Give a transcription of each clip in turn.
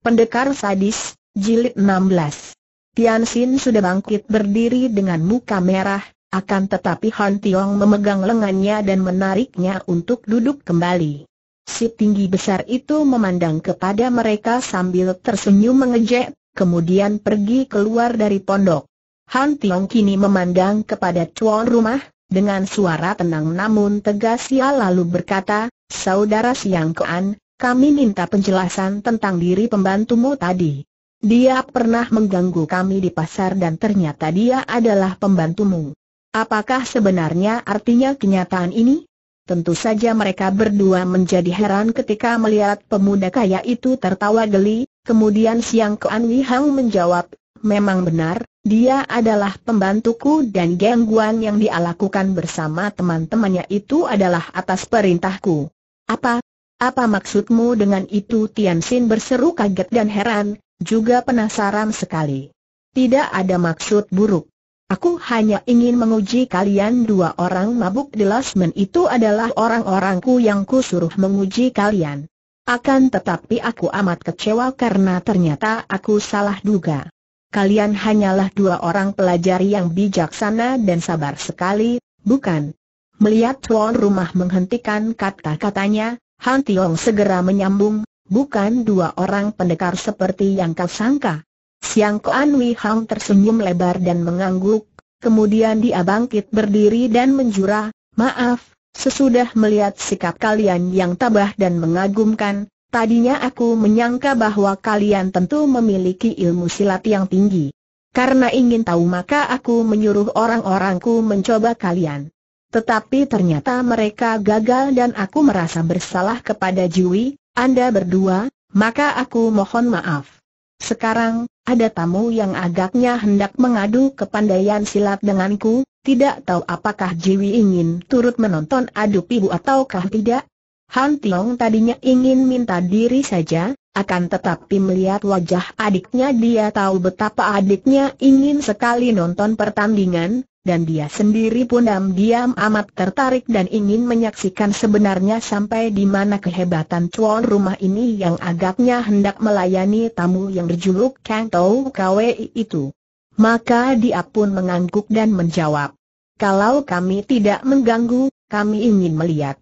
Pendekar Sadis, Jilid 16 Tian Xin sudah bangkit berdiri dengan muka merah, akan tetapi Han Tiong memegang lengannya dan menariknya untuk duduk kembali. Si tinggi besar itu memandang kepada mereka sambil tersenyum mengejek, kemudian pergi keluar dari pondok. Han Tiong kini memandang kepada tuan rumah, dengan suara tenang namun tegas ia lalu berkata, Saudara Siang Kean. Kami minta penjelasan tentang diri pembantumu tadi. Dia pernah mengganggu kami di pasar dan ternyata dia adalah pembantumu. Apakah sebenarnya artinya kenyataan ini? Tentu saja mereka berdua menjadi heran ketika melihat pemuda kaya itu tertawa geli, kemudian Siang Kuan Wi Hang menjawab, memang benar, dia adalah pembantuku dan gangguan yang dia lakukan bersama teman-temannya itu adalah atas perintahku. Apa, apa maksudmu dengan itu Tian Xin berseru kaget dan heran, juga penasaran sekali. Tidak ada maksud buruk. Aku hanya ingin menguji kalian dua orang mabuk di lasmen itu adalah orang-orangku yang kusuruh menguji kalian. Akan tetapi aku amat kecewa karena ternyata aku salah duga. Kalian hanyalah dua orang pelajar yang bijaksana dan sabar sekali, bukan? Melihat tuan rumah menghentikan kata-katanya, Han Tiong segera menyambung, bukan dua orang pendekar seperti yang kau sangka. Siang Kuan Wei Hang tersenyum lebar dan mengangguk, kemudian dia bangkit berdiri dan menjura, maaf, sesudah melihat sikap kalian yang tabah dan mengagumkan, tadinya aku menyangka bahwa kalian tentu memiliki ilmu silat yang tinggi. Karena ingin tahu maka aku menyuruh orang-orangku mencoba kalian. Tetapi ternyata mereka gagal dan aku merasa bersalah kepada Jui, Anda berdua, maka aku mohon maaf. Sekarang, ada tamu yang agaknya hendak mengadu kepandaian silat denganku, tidak tahu apakah Jiwi ingin turut menonton adu pibu ataukah tidak. Han Tiong tadinya ingin minta diri saja, akan tetapi melihat wajah adiknya dia tahu betapa adiknya ingin sekali nonton pertandingan, dan dia sendiri pun diam-diam amat tertarik dan ingin menyaksikan sebenarnya sampai di mana kehebatan tuan rumah ini yang agaknya hendak melayani tamu yang berjuluk Kang Tau Kwei itu. Maka dia pun mengangguk dan menjawab, kalau kami tidak mengganggu, kami ingin melihat.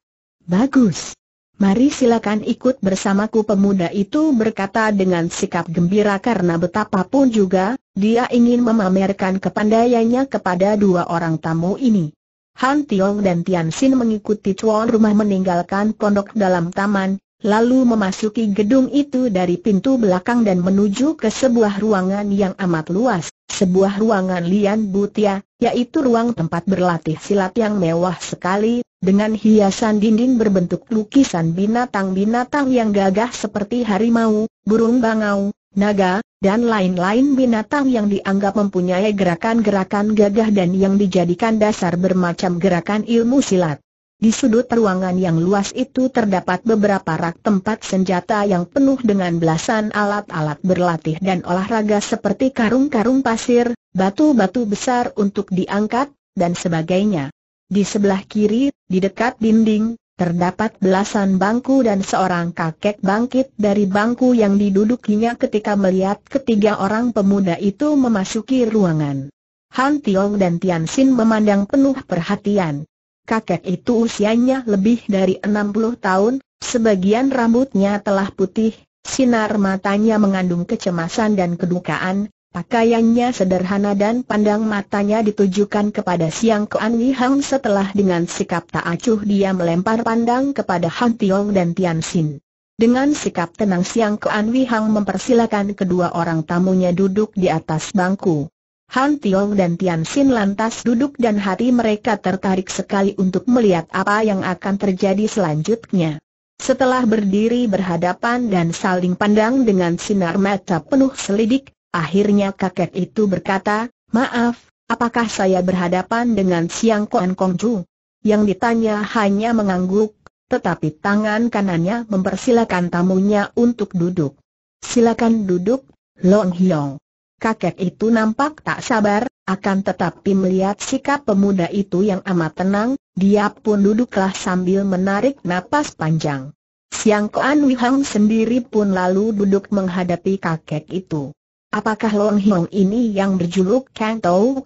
Bagus, Mari silakan ikut bersamaku pemuda itu berkata dengan sikap gembira karena betapapun juga, dia ingin memamerkan kepandaiannya kepada dua orang tamu ini. Han Tiong dan Tian Xin mengikuti tuan rumah meninggalkan pondok dalam taman, lalu memasuki gedung itu dari pintu belakang dan menuju ke sebuah ruangan yang amat luas, sebuah ruangan Lian Butia, yaitu ruang tempat berlatih silat yang mewah sekali, dengan hiasan dinding berbentuk lukisan binatang-binatang yang gagah seperti harimau, burung bangau, naga, dan lain-lain binatang yang dianggap mempunyai gerakan-gerakan gagah dan yang dijadikan dasar bermacam gerakan ilmu silat. Di sudut ruangan yang luas itu terdapat beberapa rak tempat senjata yang penuh dengan belasan alat-alat berlatih dan olahraga seperti karung-karung pasir, batu-batu besar untuk diangkat, dan sebagainya. Di sebelah kiri, di dekat dinding, terdapat belasan bangku dan seorang kakek bangkit dari bangku yang didudukinya ketika melihat ketiga orang pemuda itu memasuki ruangan. Han Tiong dan Tian Xin memandang penuh perhatian. Kakek itu usianya lebih dari 60 tahun, sebagian rambutnya telah putih, sinar matanya mengandung kecemasan dan kedukaan, Pakaiannya sederhana dan pandang matanya ditujukan kepada Siang Kean Yi Hang setelah dengan sikap tak acuh dia melempar pandang kepada Han Tiong dan Tian Xin. Dengan sikap tenang Siang Kean Yi Hang mempersilakan kedua orang tamunya duduk di atas bangku. Han Tiong dan Tian Xin lantas duduk dan hati mereka tertarik sekali untuk melihat apa yang akan terjadi selanjutnya. Setelah berdiri berhadapan dan saling pandang dengan sinar mata penuh selidik, Akhirnya kakek itu berkata, maaf, apakah saya berhadapan dengan Siang Kuan Ju? Yang ditanya hanya mengangguk, tetapi tangan kanannya mempersilakan tamunya untuk duduk. Silakan duduk, Long Hiong. Kakek itu nampak tak sabar, akan tetapi melihat sikap pemuda itu yang amat tenang, dia pun duduklah sambil menarik napas panjang. Siang Koan Wihang sendiri pun lalu duduk menghadapi kakek itu. Apakah Long Hiong ini yang berjuluk Kang Tau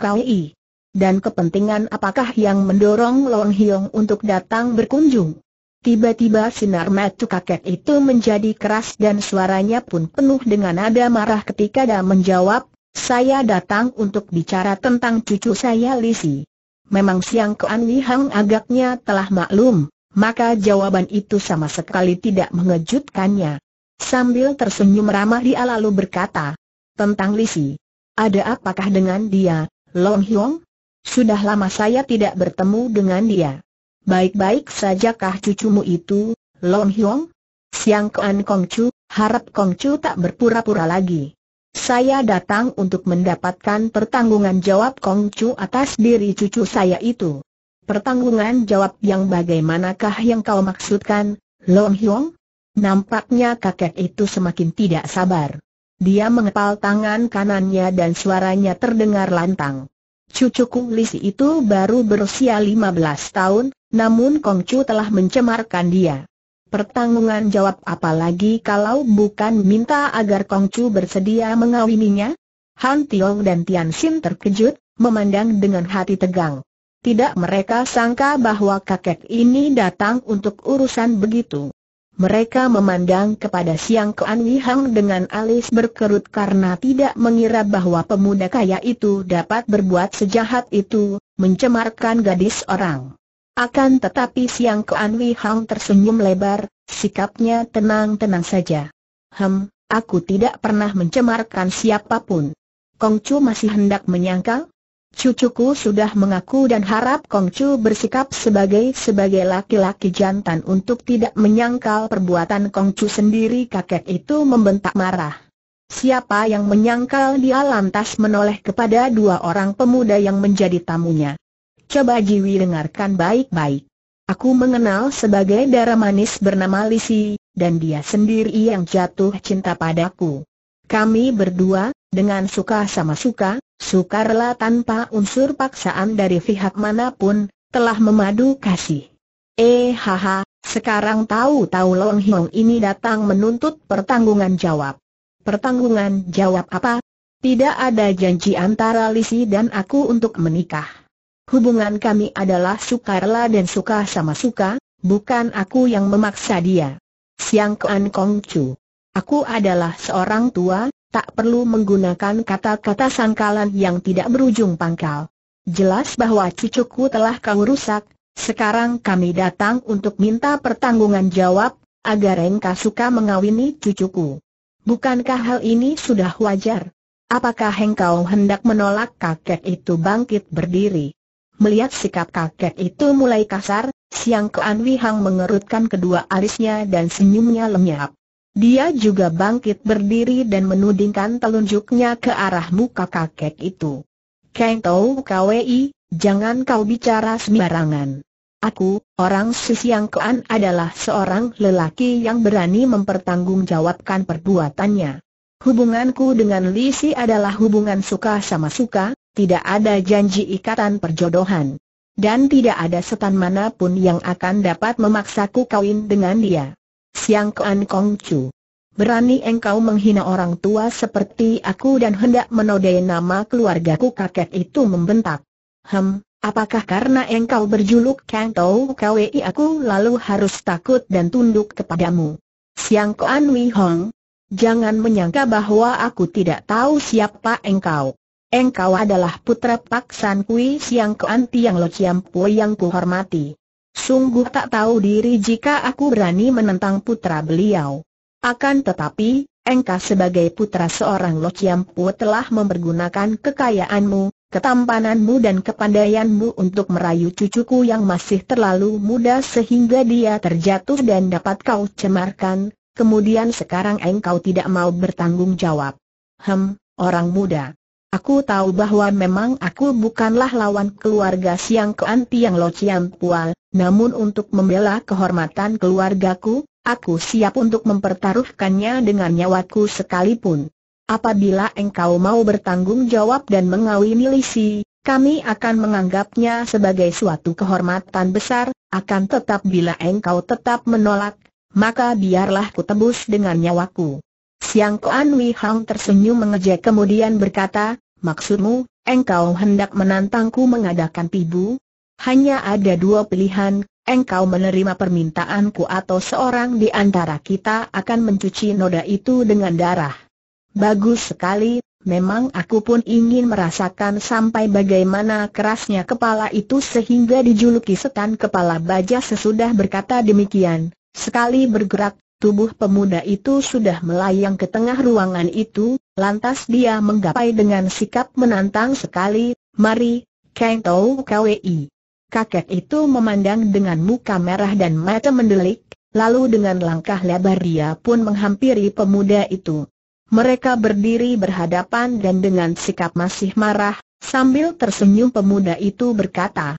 Dan kepentingan apakah yang mendorong Long Hiong untuk datang berkunjung? Tiba-tiba sinar mata kakek itu menjadi keras dan suaranya pun penuh dengan nada marah ketika dia menjawab, saya datang untuk bicara tentang cucu saya Lisi. Memang siang Kuan Li Hang agaknya telah maklum, maka jawaban itu sama sekali tidak mengejutkannya. Sambil tersenyum ramah dia lalu berkata, tentang Lisi. Ada apakah dengan dia, Long Hiong? Sudah lama saya tidak bertemu dengan dia. Baik-baik sajakah cucumu itu, Long Hiong? Siang Kean Kong Chu, harap Kong Chu tak berpura-pura lagi. Saya datang untuk mendapatkan pertanggungan jawab Kong Chu atas diri cucu saya itu. Pertanggungan jawab yang bagaimanakah yang kau maksudkan, Long Hiong? Nampaknya kakek itu semakin tidak sabar. Dia mengepal tangan kanannya dan suaranya terdengar lantang. Cucuku Lisi itu baru berusia 15 tahun, namun Kong Chu telah mencemarkan dia. Pertanggungan jawab apalagi kalau bukan minta agar Kong Chu bersedia mengawininya? Han Tiong dan Tian Xin terkejut, memandang dengan hati tegang. Tidak mereka sangka bahwa kakek ini datang untuk urusan begitu. Mereka memandang kepada Siang Kuan Wihang dengan alis berkerut karena tidak mengira bahwa pemuda kaya itu dapat berbuat sejahat itu, mencemarkan gadis orang. Akan tetapi Siang Kuan Wihang tersenyum lebar, sikapnya tenang-tenang saja. Hem, aku tidak pernah mencemarkan siapapun. Kong Chu masih hendak menyangkal, Cucuku sudah mengaku dan harap Kongcu bersikap sebagai sebagai laki-laki jantan untuk tidak menyangkal perbuatan Kongcu sendiri kakek itu membentak marah. Siapa yang menyangkal dia lantas menoleh kepada dua orang pemuda yang menjadi tamunya. Coba Jiwi dengarkan baik-baik. Aku mengenal sebagai darah manis bernama Lisi, dan dia sendiri yang jatuh cinta padaku. Kami berdua, dengan suka sama suka, sukarela tanpa unsur paksaan dari pihak manapun, telah memadu kasih. Eh haha, sekarang tahu-tahu Long Hiong ini datang menuntut pertanggungan jawab. Pertanggungan jawab apa? Tidak ada janji antara Lisi dan aku untuk menikah. Hubungan kami adalah sukarela dan suka sama suka, bukan aku yang memaksa dia. Siang Kuan Kong Chu. Aku adalah seorang tua, tak perlu menggunakan kata-kata sangkalan yang tidak berujung pangkal. Jelas bahwa cucuku telah kau rusak, sekarang kami datang untuk minta pertanggungan jawab, agar Engka suka mengawini cucuku. Bukankah hal ini sudah wajar? Apakah engkau hendak menolak kakek itu bangkit berdiri? Melihat sikap kakek itu mulai kasar, Siang Kuan Wihang mengerutkan kedua alisnya dan senyumnya lenyap. Dia juga bangkit berdiri dan menudingkan telunjuknya ke arah muka kakek itu. Kang Tau Kwei, jangan kau bicara sembarangan. Aku, orang Sisiang Kean adalah seorang lelaki yang berani mempertanggungjawabkan perbuatannya. Hubunganku dengan Lisi adalah hubungan suka sama suka, tidak ada janji ikatan perjodohan. Dan tidak ada setan manapun yang akan dapat memaksaku kawin dengan dia. Siang Kuan Kong Chu. Berani engkau menghina orang tua seperti aku dan hendak menodai nama keluargaku kakek itu membentak. Hem, apakah karena engkau berjuluk Kang Tau Kwei aku lalu harus takut dan tunduk kepadamu? Siang Kuan Wei Hong, jangan menyangka bahwa aku tidak tahu siapa engkau. Engkau adalah putra Pak San Kui Siang Kuan Tiang Lo Chiam Pui yang kuhormati. Sungguh tak tahu diri jika aku berani menentang putra beliau. Akan tetapi, engkau sebagai putra seorang Lo Chiam Pu telah mempergunakan kekayaanmu, ketampananmu dan kepandaianmu untuk merayu cucuku yang masih terlalu muda sehingga dia terjatuh dan dapat kau cemarkan, kemudian sekarang engkau tidak mau bertanggung jawab. Hem, orang muda. Aku tahu bahwa memang aku bukanlah lawan keluarga Siang Kean Tiang Lo Chiam Pual, namun untuk membela kehormatan keluargaku, aku siap untuk mempertaruhkannya dengan nyawaku sekalipun. Apabila engkau mau bertanggung jawab dan mengawini Lisi, kami akan menganggapnya sebagai suatu kehormatan besar, akan tetap bila engkau tetap menolak, maka biarlah kutebus dengan nyawaku. Siang Kuan Wei Hang tersenyum mengejek kemudian berkata, Maksudmu, engkau hendak menantangku mengadakan pibu? Hanya ada dua pilihan, engkau menerima permintaanku atau seorang di antara kita akan mencuci noda itu dengan darah. Bagus sekali, memang aku pun ingin merasakan sampai bagaimana kerasnya kepala itu sehingga dijuluki setan kepala baja sesudah berkata demikian. Sekali bergerak, Tubuh pemuda itu sudah melayang ke tengah ruangan itu, lantas dia menggapai dengan sikap menantang sekali, Mari, Kang Tau KWI. Kakek itu memandang dengan muka merah dan mata mendelik, lalu dengan langkah lebar dia pun menghampiri pemuda itu. Mereka berdiri berhadapan dan dengan sikap masih marah, sambil tersenyum pemuda itu berkata,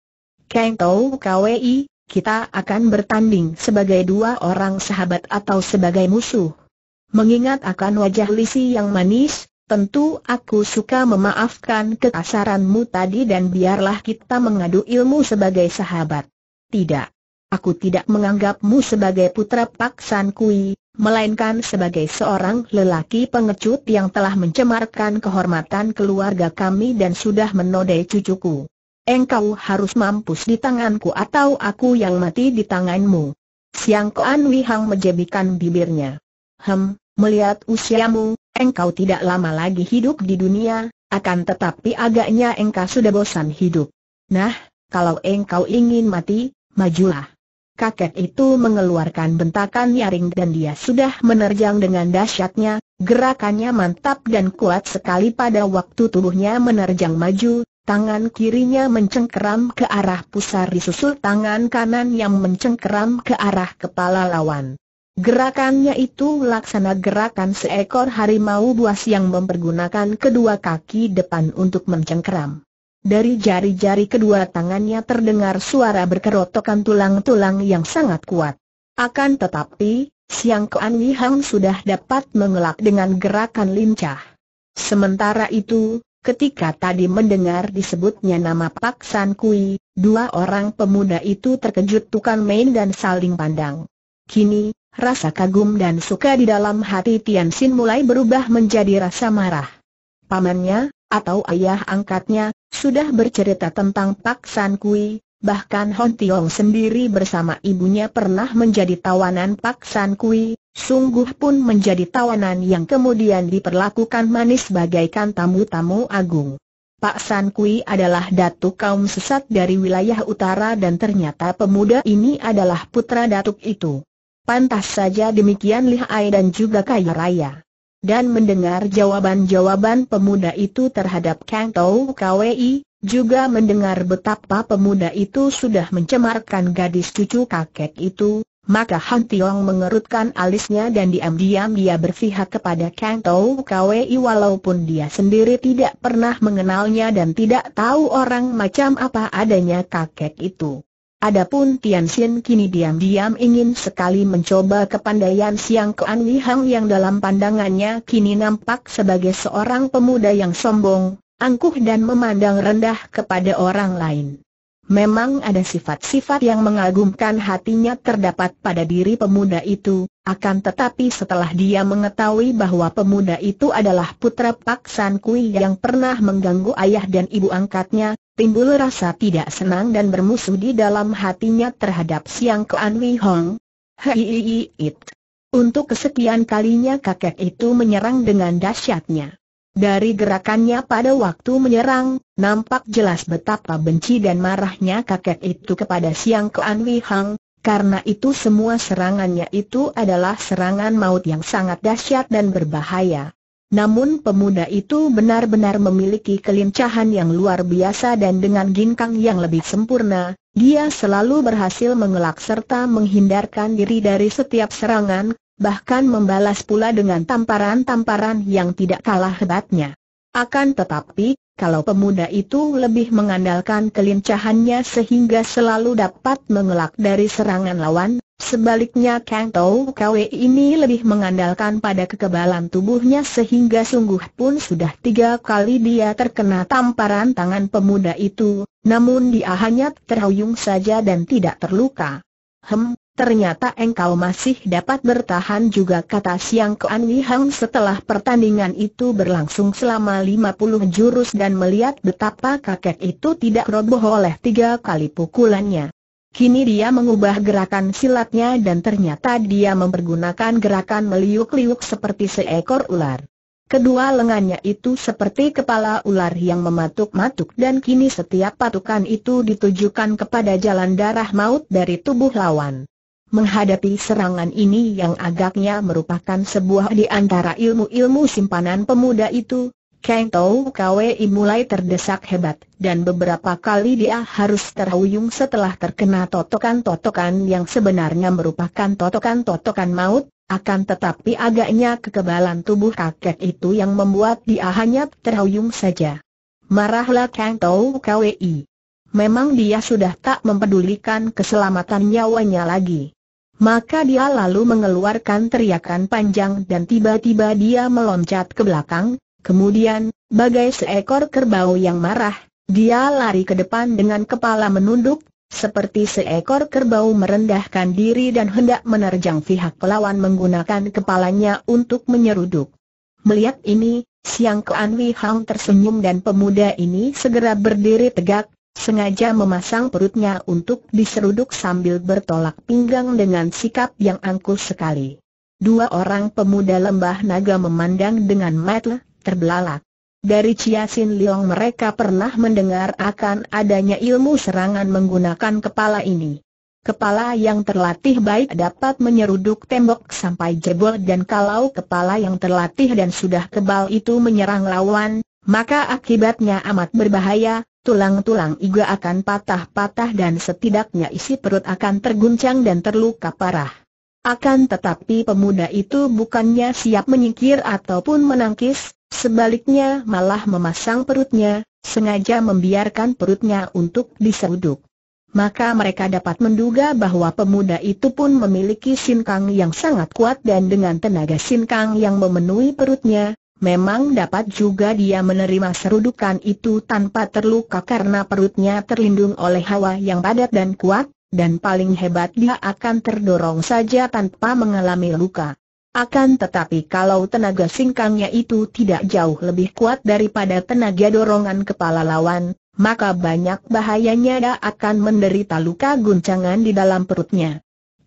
Kang Tau KWI, kita akan bertanding sebagai dua orang sahabat atau sebagai musuh. Mengingat akan wajah Lisi yang manis, tentu aku suka memaafkan kekasaranmu tadi dan biarlah kita mengadu ilmu sebagai sahabat. Tidak. Aku tidak menganggapmu sebagai putra Pak San Kui, melainkan sebagai seorang lelaki pengecut yang telah mencemarkan kehormatan keluarga kami dan sudah menodai cucuku engkau harus mampus di tanganku atau aku yang mati di tanganmu. Siang Koan Wihang menjebikan bibirnya. Hem, melihat usiamu, engkau tidak lama lagi hidup di dunia, akan tetapi agaknya engkau sudah bosan hidup. Nah, kalau engkau ingin mati, majulah. Kakek itu mengeluarkan bentakan nyaring dan dia sudah menerjang dengan dahsyatnya, gerakannya mantap dan kuat sekali pada waktu tubuhnya menerjang maju, Tangan kirinya mencengkeram ke arah pusar disusul tangan kanan yang mencengkeram ke arah kepala lawan. Gerakannya itu laksana gerakan seekor harimau buas yang mempergunakan kedua kaki depan untuk mencengkeram. Dari jari-jari kedua tangannya terdengar suara berkerotokan tulang-tulang yang sangat kuat. Akan tetapi, Siang Kuan Wihang sudah dapat mengelak dengan gerakan lincah. Sementara itu, Ketika tadi mendengar disebutnya nama Pak San Kui, dua orang pemuda itu terkejut tukang main dan saling pandang. Kini, rasa kagum dan suka di dalam hati Tian Xin mulai berubah menjadi rasa marah. Pamannya, atau ayah angkatnya, sudah bercerita tentang Pak San Kui, bahkan Hon Tiong sendiri bersama ibunya pernah menjadi tawanan Pak San Kui, sungguh pun menjadi tawanan yang kemudian diperlakukan manis bagaikan tamu-tamu agung. Pak San Kui adalah datuk kaum sesat dari wilayah utara dan ternyata pemuda ini adalah putra datuk itu. Pantas saja demikian lihai dan juga kaya raya. Dan mendengar jawaban-jawaban pemuda itu terhadap Kang Tau Kwei, juga mendengar betapa pemuda itu sudah mencemarkan gadis cucu kakek itu, maka Han Tiong mengerutkan alisnya dan diam-diam dia berpihak kepada Kang Tau Kwei walaupun dia sendiri tidak pernah mengenalnya dan tidak tahu orang macam apa adanya kakek itu. Adapun Tian Xin kini diam-diam ingin sekali mencoba kepandaian Siang Kuan Wihang yang dalam pandangannya kini nampak sebagai seorang pemuda yang sombong, angkuh dan memandang rendah kepada orang lain. Memang ada sifat-sifat yang mengagumkan hatinya terdapat pada diri pemuda itu, akan tetapi setelah dia mengetahui bahwa pemuda itu adalah putra Pak San Kui yang pernah mengganggu ayah dan ibu angkatnya, timbul rasa tidak senang dan bermusuh di dalam hatinya terhadap Siang ke Wei Hong. Hei, it. Untuk kesekian kalinya kakek itu menyerang dengan dahsyatnya. Dari gerakannya pada waktu menyerang, nampak jelas betapa benci dan marahnya kakek itu kepada Siang Kuan Wei Hang, karena itu semua serangannya itu adalah serangan maut yang sangat dahsyat dan berbahaya. Namun pemuda itu benar-benar memiliki kelincahan yang luar biasa dan dengan ginkang yang lebih sempurna, dia selalu berhasil mengelak serta menghindarkan diri dari setiap serangan, bahkan membalas pula dengan tamparan-tamparan yang tidak kalah hebatnya. Akan tetapi, kalau pemuda itu lebih mengandalkan kelincahannya sehingga selalu dapat mengelak dari serangan lawan, Sebaliknya Kang Tau Kwe ini lebih mengandalkan pada kekebalan tubuhnya sehingga sungguh pun sudah tiga kali dia terkena tamparan tangan pemuda itu, namun dia hanya terhuyung saja dan tidak terluka. Hem, Ternyata engkau masih dapat bertahan juga kata Siang Kuan Hang setelah pertandingan itu berlangsung selama 50 jurus dan melihat betapa kakek itu tidak roboh oleh tiga kali pukulannya. Kini dia mengubah gerakan silatnya dan ternyata dia mempergunakan gerakan meliuk-liuk seperti seekor ular. Kedua lengannya itu seperti kepala ular yang mematuk-matuk dan kini setiap patukan itu ditujukan kepada jalan darah maut dari tubuh lawan. Menghadapi serangan ini yang agaknya merupakan sebuah di antara ilmu-ilmu simpanan pemuda itu, Kang Tau Kwei mulai terdesak hebat, dan beberapa kali dia harus terhuyung setelah terkena totokan-totokan yang sebenarnya merupakan totokan-totokan maut, akan tetapi agaknya kekebalan tubuh kakek itu yang membuat dia hanya terhuyung saja. Marahlah Kang Tau Kwei. Memang dia sudah tak mempedulikan keselamatan nyawanya lagi. Maka dia lalu mengeluarkan teriakan panjang dan tiba-tiba dia meloncat ke belakang, kemudian, bagai seekor kerbau yang marah, dia lari ke depan dengan kepala menunduk, seperti seekor kerbau merendahkan diri dan hendak menerjang pihak lawan menggunakan kepalanya untuk menyeruduk. Melihat ini, Siang Kuan Wei Hang tersenyum dan pemuda ini segera berdiri tegak, sengaja memasang perutnya untuk diseruduk sambil bertolak pinggang dengan sikap yang angkuh sekali. Dua orang pemuda lembah naga memandang dengan mata terbelalak. Dari Ciasin Leong mereka pernah mendengar akan adanya ilmu serangan menggunakan kepala ini. Kepala yang terlatih baik dapat menyeruduk tembok sampai jebol dan kalau kepala yang terlatih dan sudah kebal itu menyerang lawan, maka akibatnya amat berbahaya, tulang-tulang iga akan patah-patah dan setidaknya isi perut akan terguncang dan terluka parah. Akan tetapi pemuda itu bukannya siap menyingkir ataupun menangkis, sebaliknya malah memasang perutnya, sengaja membiarkan perutnya untuk diseruduk. Maka mereka dapat menduga bahwa pemuda itu pun memiliki sinkang yang sangat kuat dan dengan tenaga sinkang yang memenuhi perutnya, Memang dapat juga dia menerima serudukan itu tanpa terluka karena perutnya terlindung oleh hawa yang padat dan kuat, dan paling hebat dia akan terdorong saja tanpa mengalami luka. Akan tetapi kalau tenaga singkangnya itu tidak jauh lebih kuat daripada tenaga dorongan kepala lawan, maka banyak bahayanya dia akan menderita luka guncangan di dalam perutnya.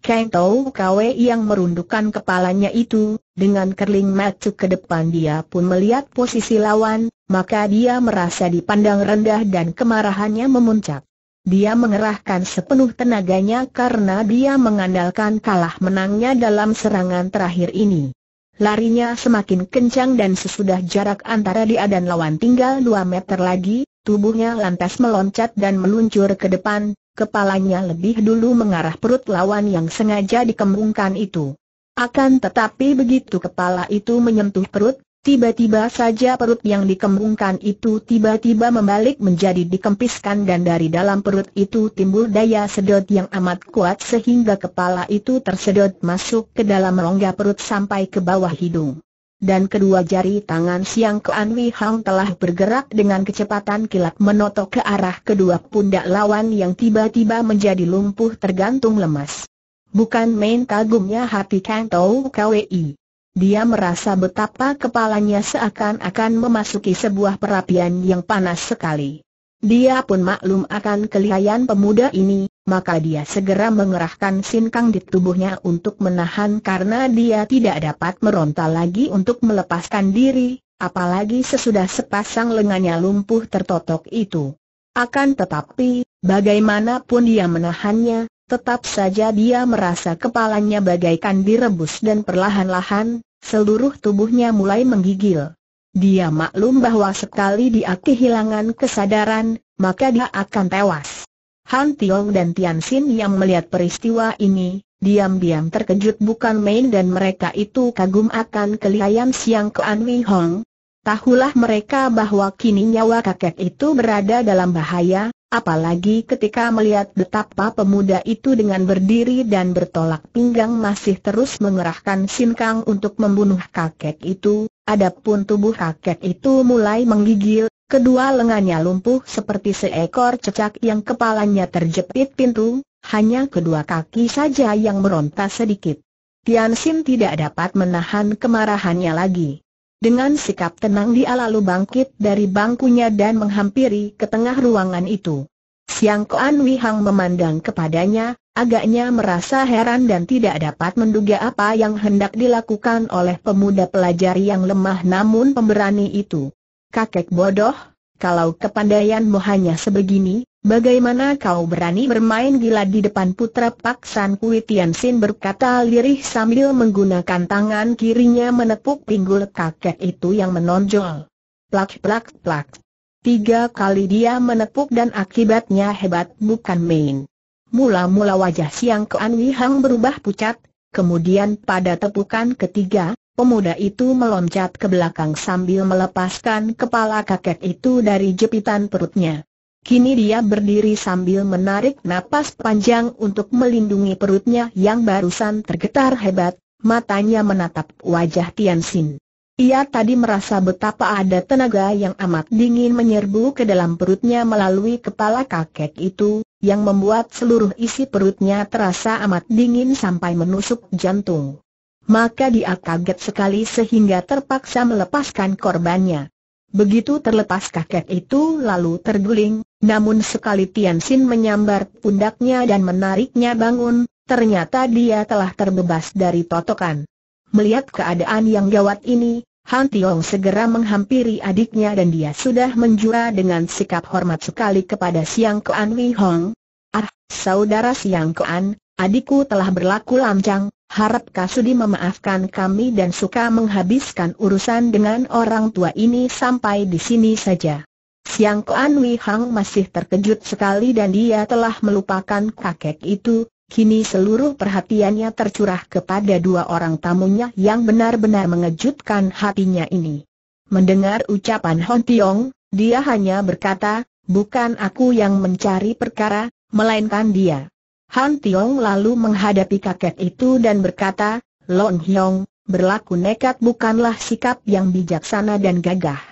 Kang Tau Kwe yang merundukkan kepalanya itu, dengan kerling macu ke depan dia pun melihat posisi lawan, maka dia merasa dipandang rendah dan kemarahannya memuncak. Dia mengerahkan sepenuh tenaganya karena dia mengandalkan kalah menangnya dalam serangan terakhir ini. Larinya semakin kencang dan sesudah jarak antara dia dan lawan tinggal 2 meter lagi, tubuhnya lantas meloncat dan meluncur ke depan, kepalanya lebih dulu mengarah perut lawan yang sengaja dikembungkan itu. Akan tetapi begitu kepala itu menyentuh perut, tiba-tiba saja perut yang dikembungkan itu tiba-tiba membalik menjadi dikempiskan dan dari dalam perut itu timbul daya sedot yang amat kuat sehingga kepala itu tersedot masuk ke dalam rongga perut sampai ke bawah hidung dan kedua jari tangan Siang Kuan Wei Hang telah bergerak dengan kecepatan kilat menotok ke arah kedua pundak lawan yang tiba-tiba menjadi lumpuh tergantung lemas. Bukan main kagumnya hati Kang Tau Kwei. Dia merasa betapa kepalanya seakan-akan memasuki sebuah perapian yang panas sekali. Dia pun maklum akan kelihayan pemuda ini, maka dia segera mengerahkan sinkang di tubuhnya untuk menahan karena dia tidak dapat meronta lagi untuk melepaskan diri, apalagi sesudah sepasang lengannya lumpuh tertotok itu. Akan tetapi, bagaimanapun dia menahannya, tetap saja dia merasa kepalanya bagaikan direbus dan perlahan-lahan, seluruh tubuhnya mulai menggigil. Dia maklum bahwa sekali dia kehilangan kesadaran, maka dia akan tewas. Han Tiong dan Tian Xin yang melihat peristiwa ini, diam-diam terkejut bukan main dan mereka itu kagum akan kelihayan Siang Ke Wei Hong. Tahulah mereka bahwa kini nyawa kakek itu berada dalam bahaya, apalagi ketika melihat betapa pemuda itu dengan berdiri dan bertolak pinggang masih terus mengerahkan Sin Kang untuk membunuh kakek itu, Adapun tubuh kakek itu mulai menggigil, kedua lengannya lumpuh seperti seekor cecak yang kepalanya terjepit pintu, hanya kedua kaki saja yang meronta sedikit. Tian Xin tidak dapat menahan kemarahannya lagi. Dengan sikap tenang dia lalu bangkit dari bangkunya dan menghampiri ke tengah ruangan itu. Siang Koan Wihang memandang kepadanya, agaknya merasa heran dan tidak dapat menduga apa yang hendak dilakukan oleh pemuda pelajar yang lemah namun pemberani itu. Kakek bodoh, kalau kepandaianmu hanya sebegini, bagaimana kau berani bermain gila di depan putra San Kui Sin berkata lirih sambil menggunakan tangan kirinya menepuk pinggul kakek itu yang menonjol. Plak plak plak. Tiga kali dia menepuk dan akibatnya hebat bukan main. Mula-mula wajah Siang Ke Wihang berubah pucat, kemudian pada tepukan ketiga, pemuda itu meloncat ke belakang sambil melepaskan kepala kakek itu dari jepitan perutnya. Kini dia berdiri sambil menarik napas panjang untuk melindungi perutnya yang barusan tergetar hebat, matanya menatap wajah Tian Xin. Ia tadi merasa betapa ada tenaga yang amat dingin menyerbu ke dalam perutnya melalui kepala kakek itu, yang membuat seluruh isi perutnya terasa amat dingin sampai menusuk jantung. Maka dia kaget sekali sehingga terpaksa melepaskan korbannya. Begitu terlepas kakek itu lalu terguling, namun sekali Tian Xin menyambar pundaknya dan menariknya bangun, ternyata dia telah terbebas dari totokan. Melihat keadaan yang gawat ini, Han Tiong segera menghampiri adiknya dan dia sudah menjura dengan sikap hormat sekali kepada Siang Kuan Wei Hong. Ah, saudara Siang Kuan, adikku telah berlaku lancang, harap Kasudi memaafkan kami dan suka menghabiskan urusan dengan orang tua ini sampai di sini saja. Siang Kuan Wei Hong masih terkejut sekali dan dia telah melupakan kakek itu, Kini seluruh perhatiannya tercurah kepada dua orang tamunya yang benar-benar mengejutkan hatinya ini. Mendengar ucapan Hon Tiong, dia hanya berkata, bukan aku yang mencari perkara, melainkan dia. Han Tiong lalu menghadapi kakek itu dan berkata, Long Hiong, berlaku nekat bukanlah sikap yang bijaksana dan gagah.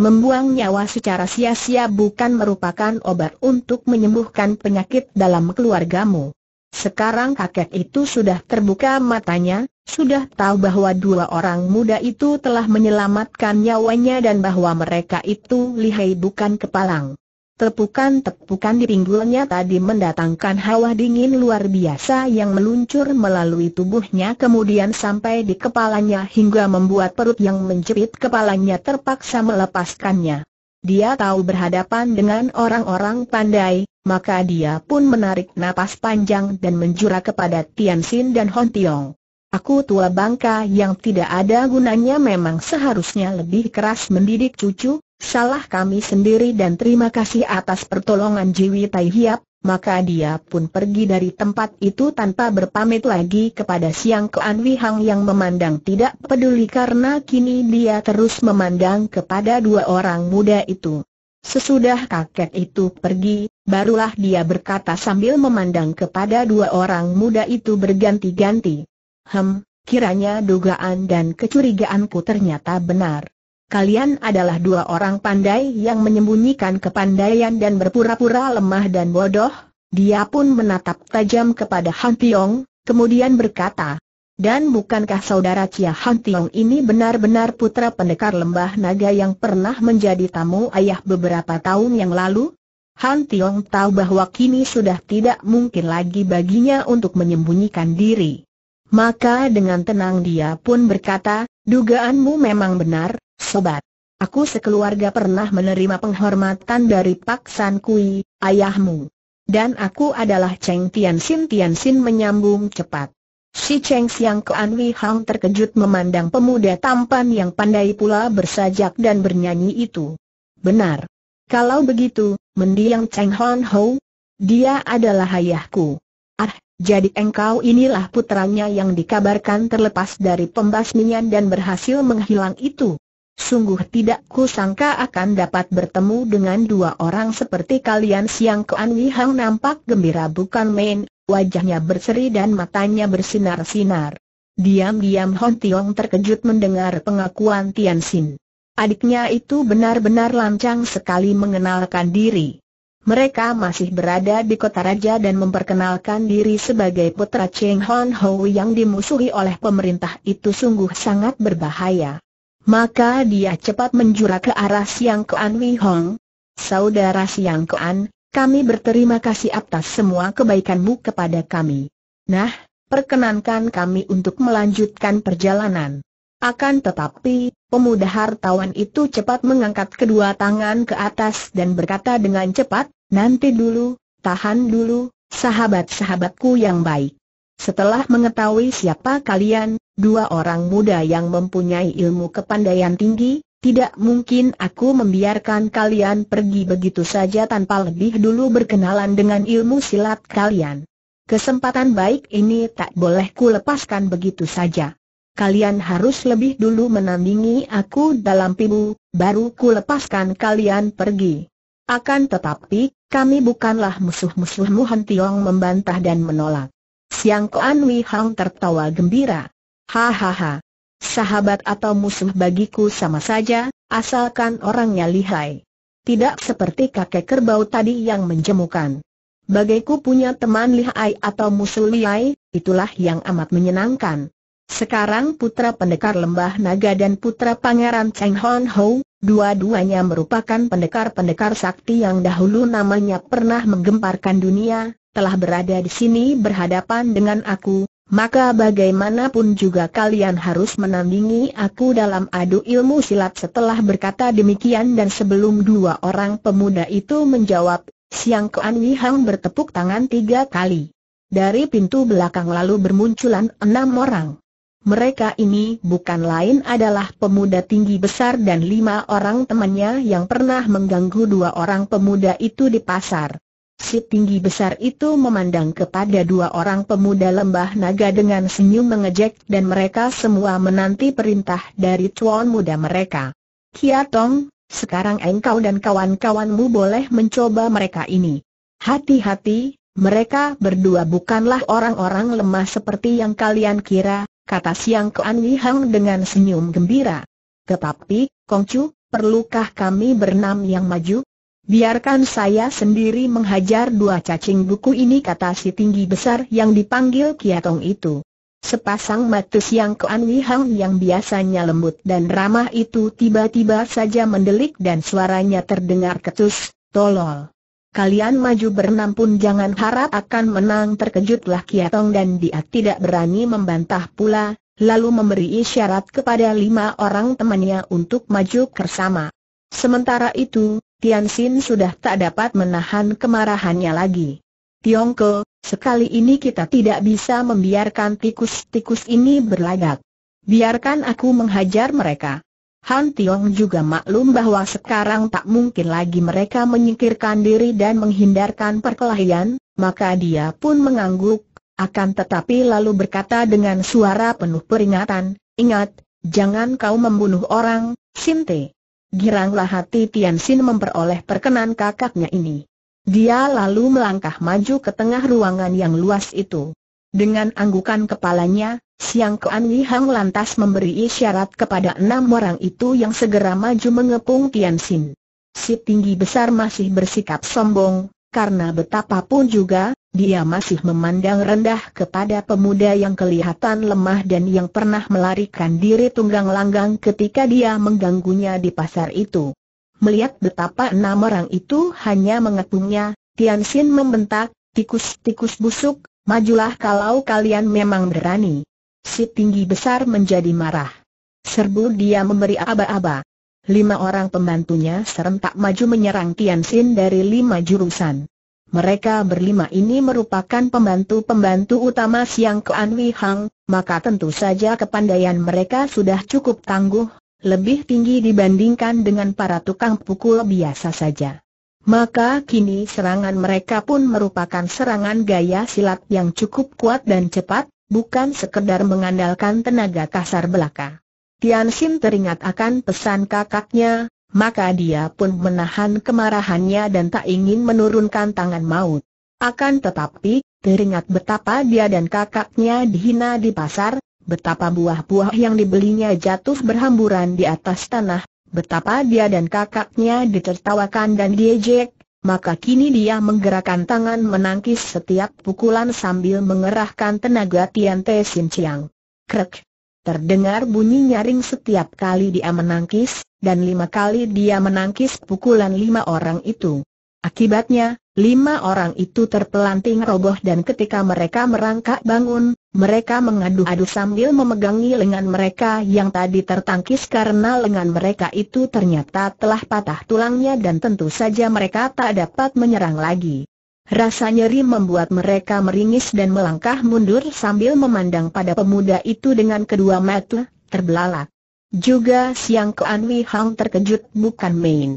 Membuang nyawa secara sia-sia bukan merupakan obat untuk menyembuhkan penyakit dalam keluargamu. Sekarang kakek itu sudah terbuka matanya, sudah tahu bahwa dua orang muda itu telah menyelamatkan nyawanya dan bahwa mereka itu lihai bukan kepalang. Tepukan-tepukan di pinggulnya tadi mendatangkan hawa dingin luar biasa yang meluncur melalui tubuhnya kemudian sampai di kepalanya hingga membuat perut yang menjepit kepalanya terpaksa melepaskannya. Dia tahu berhadapan dengan orang-orang pandai, maka dia pun menarik napas panjang dan menjura kepada Tian Xin dan Hon Tiong. Aku tua bangka yang tidak ada gunanya memang seharusnya lebih keras mendidik cucu, salah kami sendiri dan terima kasih atas pertolongan Jiwi Tai Hiap, maka dia pun pergi dari tempat itu tanpa berpamit lagi kepada Siang ke Wi Hang yang memandang tidak peduli karena kini dia terus memandang kepada dua orang muda itu. Sesudah kakek itu pergi, barulah dia berkata sambil memandang kepada dua orang muda itu berganti-ganti. Hem, kiranya dugaan dan kecurigaanku ternyata benar. Kalian adalah dua orang pandai yang menyembunyikan kepandaian dan berpura-pura lemah dan bodoh. Dia pun menatap tajam kepada Han Tiong, kemudian berkata, dan bukankah saudara Chia Han Tiong ini benar-benar putra pendekar lembah naga yang pernah menjadi tamu ayah beberapa tahun yang lalu? Han Tiong tahu bahwa kini sudah tidak mungkin lagi baginya untuk menyembunyikan diri. Maka dengan tenang dia pun berkata, dugaanmu memang benar, sobat. Aku sekeluarga pernah menerima penghormatan dari Pak San Kui, ayahmu. Dan aku adalah Cheng Tian Sin Tian Sin menyambung cepat. Si Cheng siang Kuan Wei Hang terkejut memandang pemuda tampan yang pandai pula bersajak dan bernyanyi itu. Benar. Kalau begitu, mendiang Cheng Hon Ho, dia adalah ayahku. Ah, jadi engkau inilah putranya yang dikabarkan terlepas dari pembasmian dan berhasil menghilang itu. Sungguh tidak kusangka akan dapat bertemu dengan dua orang seperti kalian Siang Kuan Hang nampak gembira bukan main, wajahnya berseri dan matanya bersinar-sinar. Diam-diam Hon Tiong terkejut mendengar pengakuan Tian Xin. Adiknya itu benar-benar lancang sekali mengenalkan diri. Mereka masih berada di kota raja dan memperkenalkan diri sebagai putra Cheng Hon Ho yang dimusuhi oleh pemerintah itu sungguh sangat berbahaya. Maka dia cepat menjura ke arah Siang Kuan Wei Hong. Saudara Siang Kuan, kami berterima kasih atas semua kebaikanmu kepada kami. Nah, perkenankan kami untuk melanjutkan perjalanan. Akan tetapi, pemuda hartawan itu cepat mengangkat kedua tangan ke atas dan berkata dengan cepat, nanti dulu, tahan dulu, sahabat-sahabatku yang baik. Setelah mengetahui siapa kalian, dua orang muda yang mempunyai ilmu kepandaian tinggi, tidak mungkin aku membiarkan kalian pergi begitu saja tanpa lebih dulu berkenalan dengan ilmu silat kalian. Kesempatan baik ini tak boleh ku lepaskan begitu saja. Kalian harus lebih dulu menandingi aku dalam pibu, baru ku lepaskan kalian pergi. Akan tetapi, kami bukanlah musuh-musuhmu Han Tiong membantah dan menolak. Siang Koan Wi Hang tertawa gembira. Hahaha, Sahabat atau musuh bagiku sama saja, asalkan orangnya lihai. Tidak seperti kakek kerbau tadi yang menjemukan. Bagiku punya teman lihai atau musuh lihai, itulah yang amat menyenangkan. Sekarang putra pendekar lembah naga dan putra pangeran Cheng Hon Ho, dua-duanya merupakan pendekar-pendekar sakti yang dahulu namanya pernah menggemparkan dunia, telah berada di sini berhadapan dengan aku, maka bagaimanapun juga kalian harus menandingi aku dalam adu ilmu silat setelah berkata demikian dan sebelum dua orang pemuda itu menjawab, Siang Kuan Wihang bertepuk tangan tiga kali. Dari pintu belakang lalu bermunculan enam orang. Mereka ini bukan lain adalah pemuda tinggi besar dan lima orang temannya yang pernah mengganggu dua orang pemuda itu di pasar. Si tinggi besar itu memandang kepada dua orang pemuda lembah naga dengan senyum mengejek dan mereka semua menanti perintah dari tuan muda mereka. Kiatong, sekarang engkau dan kawan-kawanmu boleh mencoba mereka ini. Hati-hati, mereka berdua bukanlah orang-orang lemah seperti yang kalian kira, kata Siang Kuan Hang dengan senyum gembira. Tetapi, Kongcu, perlukah kami bernam yang maju? Biarkan saya sendiri menghajar dua cacing buku ini kata si tinggi besar yang dipanggil Kiatong itu. Sepasang mata siang Kuan Wihang yang biasanya lembut dan ramah itu tiba-tiba saja mendelik dan suaranya terdengar ketus, tolol. Kalian maju berenam pun jangan harap akan menang terkejutlah Kiatong dan dia tidak berani membantah pula, lalu memberi isyarat kepada lima orang temannya untuk maju bersama. Sementara itu, Tian Xin sudah tak dapat menahan kemarahannya lagi. Tiongko, sekali ini kita tidak bisa membiarkan tikus-tikus ini berlagak. Biarkan aku menghajar mereka. Han Tiong juga maklum bahwa sekarang tak mungkin lagi mereka menyingkirkan diri dan menghindarkan perkelahian, maka dia pun mengangguk, akan tetapi lalu berkata dengan suara penuh peringatan, ingat, jangan kau membunuh orang, Sinte giranglah hati Tian Xin memperoleh perkenan kakaknya ini. Dia lalu melangkah maju ke tengah ruangan yang luas itu. Dengan anggukan kepalanya, Siang Kuan Hang lantas memberi isyarat kepada enam orang itu yang segera maju mengepung Tian Xin. Si tinggi besar masih bersikap sombong, karena betapapun juga, dia masih memandang rendah kepada pemuda yang kelihatan lemah dan yang pernah melarikan diri tunggang langgang ketika dia mengganggunya di pasar itu. Melihat betapa enam orang itu hanya mengepungnya, Tian Xin membentak, tikus-tikus busuk, majulah kalau kalian memang berani. Si tinggi besar menjadi marah. Serbu dia memberi aba-aba. Lima orang pembantunya serentak maju menyerang Tian Xin dari lima jurusan. Mereka berlima ini merupakan pembantu-pembantu utama Siang Kuan Wei Hang, maka tentu saja kepandaian mereka sudah cukup tangguh, lebih tinggi dibandingkan dengan para tukang pukul biasa saja. Maka kini serangan mereka pun merupakan serangan gaya silat yang cukup kuat dan cepat, bukan sekedar mengandalkan tenaga kasar belaka. Tian Xin teringat akan pesan kakaknya, maka dia pun menahan kemarahannya dan tak ingin menurunkan tangan maut. Akan tetapi, teringat betapa dia dan kakaknya dihina di pasar, betapa buah-buah yang dibelinya jatuh berhamburan di atas tanah, betapa dia dan kakaknya ditertawakan dan diejek, maka kini dia menggerakkan tangan menangkis setiap pukulan sambil mengerahkan tenaga Tian Te Sin Chiang. Krek! Terdengar bunyi nyaring setiap kali dia menangkis, dan lima kali dia menangkis pukulan lima orang itu. Akibatnya, lima orang itu terpelanting roboh dan ketika mereka merangkak bangun, mereka mengadu-adu sambil memegangi lengan mereka yang tadi tertangkis karena lengan mereka itu ternyata telah patah tulangnya dan tentu saja mereka tak dapat menyerang lagi. Rasa nyeri membuat mereka meringis dan melangkah mundur sambil memandang pada pemuda itu dengan kedua mata, terbelalak. Juga Siang ke Anwi Hang terkejut bukan main.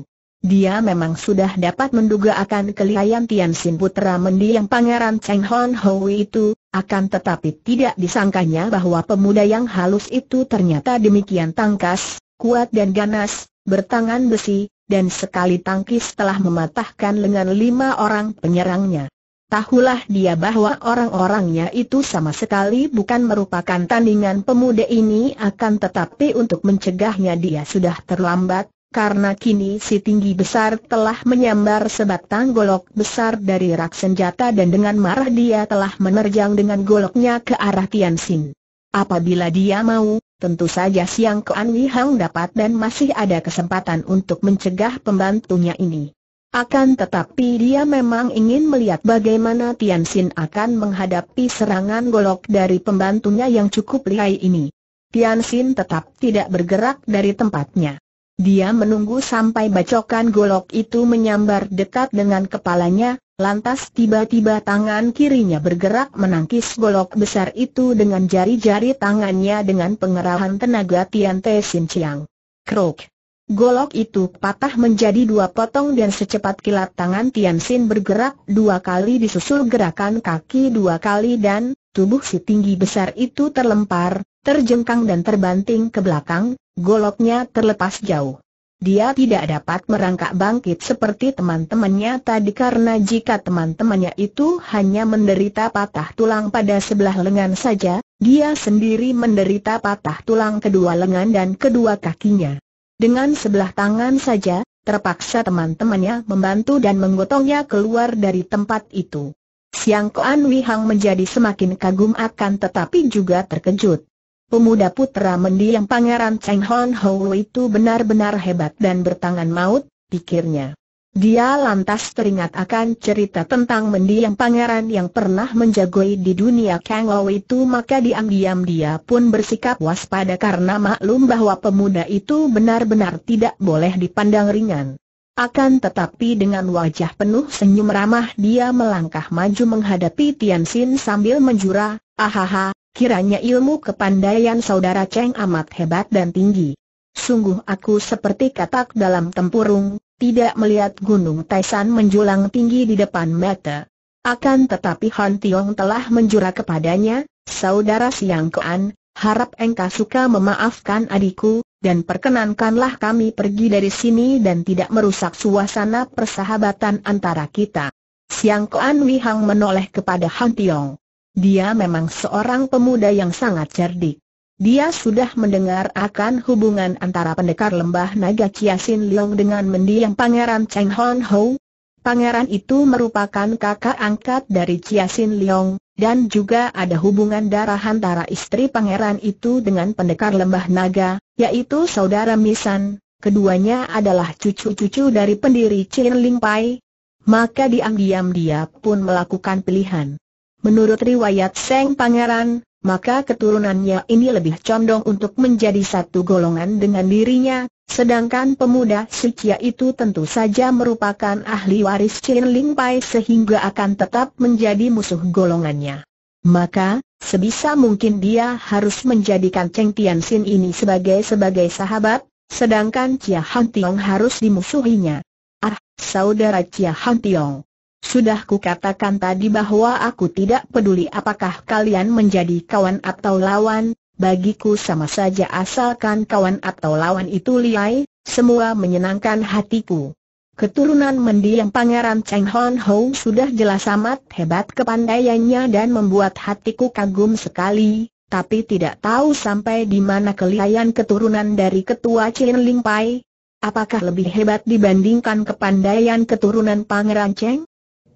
Dia memang sudah dapat menduga akan kelihayan Tian Sin Putra mendiang Pangeran Cheng Hon itu, akan tetapi tidak disangkanya bahwa pemuda yang halus itu ternyata demikian tangkas, kuat dan ganas, bertangan besi, dan sekali tangkis telah mematahkan lengan lima orang penyerangnya. Tahulah dia bahwa orang-orangnya itu sama sekali bukan merupakan tandingan pemuda ini akan tetapi untuk mencegahnya dia sudah terlambat, karena kini si tinggi besar telah menyambar sebatang golok besar dari rak senjata dan dengan marah dia telah menerjang dengan goloknya ke arah Tian Xin. Apabila dia mau, Tentu saja Siang Kuan Wi Hang dapat dan masih ada kesempatan untuk mencegah pembantunya ini. Akan tetapi dia memang ingin melihat bagaimana Tian Xin akan menghadapi serangan golok dari pembantunya yang cukup lihai ini. Tian Xin tetap tidak bergerak dari tempatnya. Dia menunggu sampai bacokan golok itu menyambar dekat dengan kepalanya, Lantas tiba-tiba tangan kirinya bergerak menangkis golok besar itu dengan jari-jari tangannya dengan pengerahan tenaga Tian Te Sin Chiang. Krok. Golok itu patah menjadi dua potong dan secepat kilat tangan Tian Sin bergerak dua kali disusul gerakan kaki dua kali dan tubuh si tinggi besar itu terlempar, terjengkang dan terbanting ke belakang, goloknya terlepas jauh. Dia tidak dapat merangkak bangkit seperti teman-temannya tadi karena jika teman-temannya itu hanya menderita patah tulang pada sebelah lengan saja, dia sendiri menderita patah tulang kedua lengan dan kedua kakinya. Dengan sebelah tangan saja, terpaksa teman-temannya membantu dan menggotongnya keluar dari tempat itu. Siang Koan Wihang menjadi semakin kagum akan tetapi juga terkejut. Pemuda putra mendiang pangeran Cheng Hon Ho itu benar-benar hebat dan bertangan maut, pikirnya. Dia lantas teringat akan cerita tentang mendiang pangeran yang pernah menjagoi di dunia Kang Ho itu maka diam-diam dia pun bersikap waspada karena maklum bahwa pemuda itu benar-benar tidak boleh dipandang ringan. Akan tetapi dengan wajah penuh senyum ramah dia melangkah maju menghadapi Tian Xin sambil menjura, ahaha, Kiranya ilmu kepandaian saudara Cheng amat hebat dan tinggi. Sungguh aku seperti katak dalam tempurung, tidak melihat gunung Taisan menjulang tinggi di depan mata. Akan tetapi Han Tiong telah menjura kepadanya, saudara Siang Kean, harap engkau suka memaafkan adikku, dan perkenankanlah kami pergi dari sini dan tidak merusak suasana persahabatan antara kita. Siang Kean Wihang menoleh kepada Han Tiong. Dia memang seorang pemuda yang sangat cerdik. Dia sudah mendengar akan hubungan antara pendekar lembah naga Sin Leong dengan mendiang pangeran Cheng Hon Ho. Pangeran itu merupakan kakak angkat dari Sin Leong, dan juga ada hubungan darah antara istri pangeran itu dengan pendekar lembah naga, yaitu saudara Misan. Keduanya adalah cucu-cucu dari pendiri Chin Ling Pai. Maka diam-diam dia pun melakukan pilihan. Menurut riwayat Seng Pangeran, maka keturunannya ini lebih condong untuk menjadi satu golongan dengan dirinya, sedangkan pemuda Sucia itu tentu saja merupakan ahli waris Chin Ling Pai sehingga akan tetap menjadi musuh golongannya. Maka, sebisa mungkin dia harus menjadikan Cheng Tian Xin ini sebagai sebagai sahabat, sedangkan Chia Han Tiong harus dimusuhinya. Ah, saudara Chia Han Tiong, sudah kukatakan tadi bahwa aku tidak peduli apakah kalian menjadi kawan atau lawan, bagiku sama saja asalkan kawan atau lawan itu liai, semua menyenangkan hatiku. Keturunan mendiang pangeran Cheng Hon Ho sudah jelas amat hebat kepandaiannya dan membuat hatiku kagum sekali, tapi tidak tahu sampai di mana kelihayan keturunan dari ketua Chen Ling Pai. Apakah lebih hebat dibandingkan kepandaian keturunan pangeran Cheng?